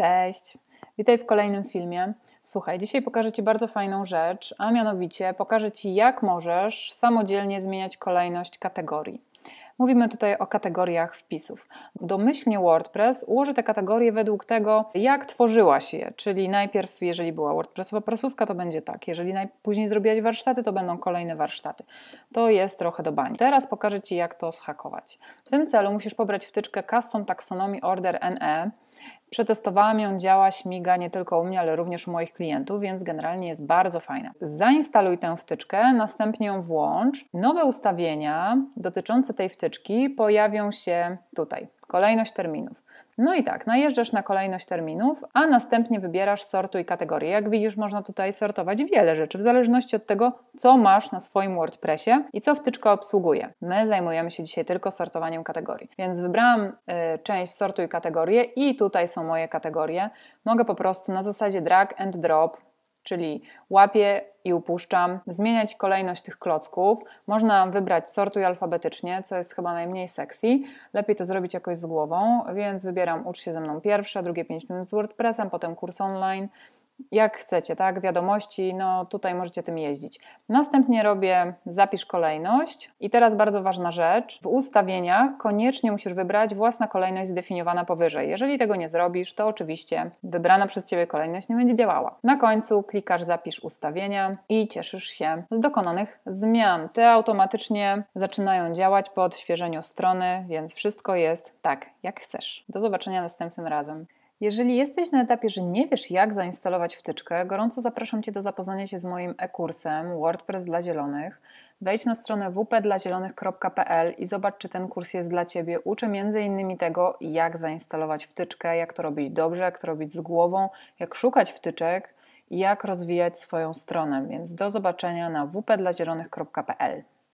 Cześć! Witaj w kolejnym filmie. Słuchaj, dzisiaj pokażę Ci bardzo fajną rzecz, a mianowicie pokażę Ci, jak możesz samodzielnie zmieniać kolejność kategorii. Mówimy tutaj o kategoriach wpisów. Domyślnie WordPress ułoży te kategorie według tego, jak tworzyłaś je, czyli najpierw, jeżeli była WordPressowa prasówka, to będzie tak, jeżeli później zrobiłaś warsztaty, to będą kolejne warsztaty. To jest trochę do bani. Teraz pokażę Ci, jak to zhakować. W tym celu musisz pobrać wtyczkę Custom Taxonomy Order NE, Przetestowałam ją, działa, śmiga nie tylko u mnie, ale również u moich klientów, więc generalnie jest bardzo fajna. Zainstaluj tę wtyczkę, następnie ją włącz. Nowe ustawienia dotyczące tej wtyczki pojawią się tutaj. Kolejność terminów. No i tak, najeżdżasz na kolejność terminów, a następnie wybierasz sortuj kategorie. Jak widzisz, można tutaj sortować wiele rzeczy, w zależności od tego, co masz na swoim WordPressie i co wtyczka obsługuje. My zajmujemy się dzisiaj tylko sortowaniem kategorii, więc wybrałam y, część sortuj kategorie i tutaj są moje kategorie. Mogę po prostu na zasadzie drag and drop czyli łapię i upuszczam, zmieniać kolejność tych klocków. Można wybrać sortuj alfabetycznie, co jest chyba najmniej sexy. Lepiej to zrobić jakoś z głową, więc wybieram ucz się ze mną pierwsze, drugie 5 minut z WordPressem, potem kurs online, jak chcecie, tak? Wiadomości, no tutaj możecie tym jeździć. Następnie robię zapisz kolejność i teraz bardzo ważna rzecz. W ustawieniach koniecznie musisz wybrać własna kolejność zdefiniowana powyżej. Jeżeli tego nie zrobisz, to oczywiście wybrana przez Ciebie kolejność nie będzie działała. Na końcu klikasz zapisz ustawienia i cieszysz się z dokonanych zmian. Te automatycznie zaczynają działać po odświeżeniu strony, więc wszystko jest tak, jak chcesz. Do zobaczenia następnym razem. Jeżeli jesteś na etapie, że nie wiesz, jak zainstalować wtyczkę, gorąco zapraszam Cię do zapoznania się z moim e-kursem WordPress dla Zielonych. Wejdź na stronę wpdlazielonych.pl i zobacz, czy ten kurs jest dla Ciebie. Uczę m.in. tego, jak zainstalować wtyczkę, jak to robić dobrze, jak to robić z głową, jak szukać wtyczek i jak rozwijać swoją stronę. Więc do zobaczenia na wpdlazielonych.pl.